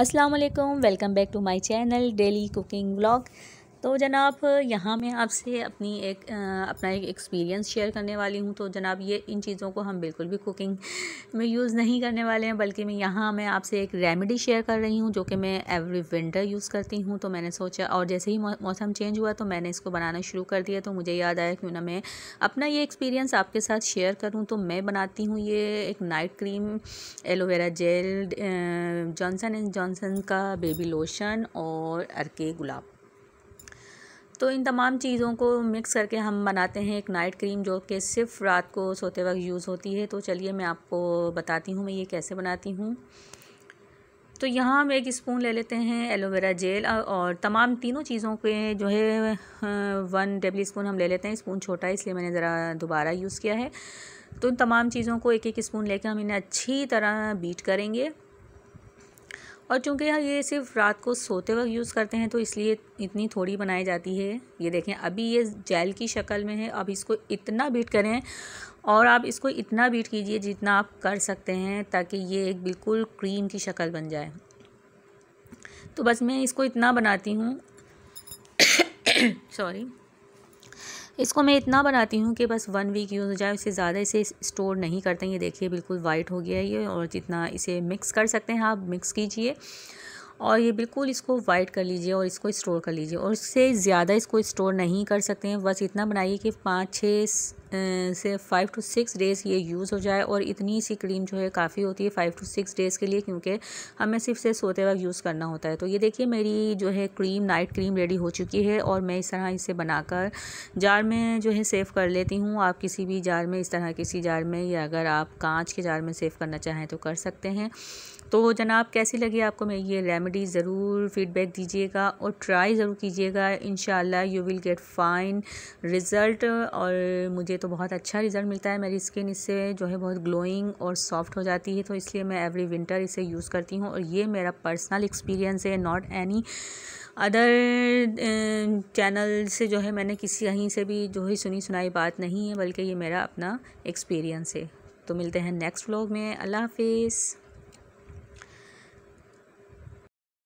अस्सलाम वालेकुम welcome back to my channel daily cooking vlog तो जनाब यहाँ मैं आपसे अपनी एक अपना एक एक्सपीरियंस शेयर करने वाली हूँ तो जनाब ये इन चीज़ों को हम बिल्कुल भी कुकिंग में यूज़ नहीं करने वाले हैं बल्कि मैं यहाँ मैं आपसे एक रेमेडी शेयर कर रही हूँ जो कि मैं एवरी विंटर यूज़ करती हूँ तो मैंने सोचा और जैसे ही मौसम चेंज हुआ तो मैंने इसको बनाना शुरू कर दिया तो मुझे याद आया क्यों ना मैं अपना ये एक्सपीरियंस आपके साथ शेयर करूँ तो मैं बनाती हूँ ये एक night cream aloe vera gel Johnson and Johnson का बेबी लोशन और अरके गुलाब तो इन तमाम चीज़ों को मिक्स करके हम बनाते हैं एक नाइट क्रीम जो कि सिर्फ रात को सोते वक्त यूज़ होती है तो चलिए मैं आपको बताती हूँ मैं ये कैसे बनाती हूँ तो यहाँ हम एक स्पून ले लेते हैं एलोवेरा जेल और तमाम तीनों चीज़ों के जो है वन टेबल स्पून हम ले लेते हैं स्पून छोटा है इसलिए मैंने ज़रा दोबारा यूज़ किया है तो इन तमाम चीज़ों को एक एक स्पून लेकर हम इन्हें अच्छी तरह बीट करेंगे और चूँकि ये सिर्फ रात को सोते वक्त यूज़ करते हैं तो इसलिए इतनी थोड़ी बनाई जाती है ये देखें अभी ये जेल की शक्ल में है अब इसको इतना बीट करें और आप इसको इतना बीट कीजिए जितना आप कर सकते हैं ताकि ये एक बिल्कुल क्रीम की शक्ल बन जाए तो बस मैं इसको इतना बनाती हूँ सॉरी इसको मैं इतना बनाती हूँ कि बस वन वीक यूज़ हो जाए उससे ज़्यादा इसे स्टोर नहीं करते ये देखिए बिल्कुल वाइट हो गया है ये और जितना इसे मिक्स कर सकते हैं आप मिक्स कीजिए और ये बिल्कुल इसको वाइट कर लीजिए और इसको स्टोर कर लीजिए और इससे ज़्यादा इसको स्टोर नहीं कर सकते हैं बस इतना बनाइए कि पाँच छः से फाइव टू सिक्स डेज़ ये यूज़ हो जाए और इतनी सी क्रीम जो है काफ़ी होती है फाइव टू सिक्स डेज़ के लिए क्योंकि हमें सिर्फ से सोते वक्त यूज़ करना होता है तो ये देखिए मेरी जो है क्रीम नाइट क्रीम रेडी हो चुकी है और मैं इस तरह इसे बनाकर जार में जो है सेव कर लेती हूँ आप किसी भी जार में इस तरह किसी जार में या अगर आप कांच के जार में सेव करना चाहें तो कर सकते हैं तो जनाब कैसी लगी आपको मैं ये रेमेडी ज़रूर फीडबैक दीजिएगा और ट्राई ज़रूर कीजिएगा and you will get fine result और मुझे तो बहुत अच्छा रिज़ल्ट मिलता है मेरी स्किन इससे जो है बहुत ग्लोइंग और सॉफ्ट हो जाती है तो इसलिए मैं एवरी विंटर इसे यूज़ करती हूँ और ये मेरा पर्सनल एक्सपीरियंस है नॉट एनी अदर चैनल से जो है मैंने किसी कहीं से भी जो है सुनी सुनाई बात नहीं है बल्कि ये मेरा अपना एक्सपीरियंस है तो मिलते हैं नेक्स्ट व्लॉग में अल्लाह हाफिज़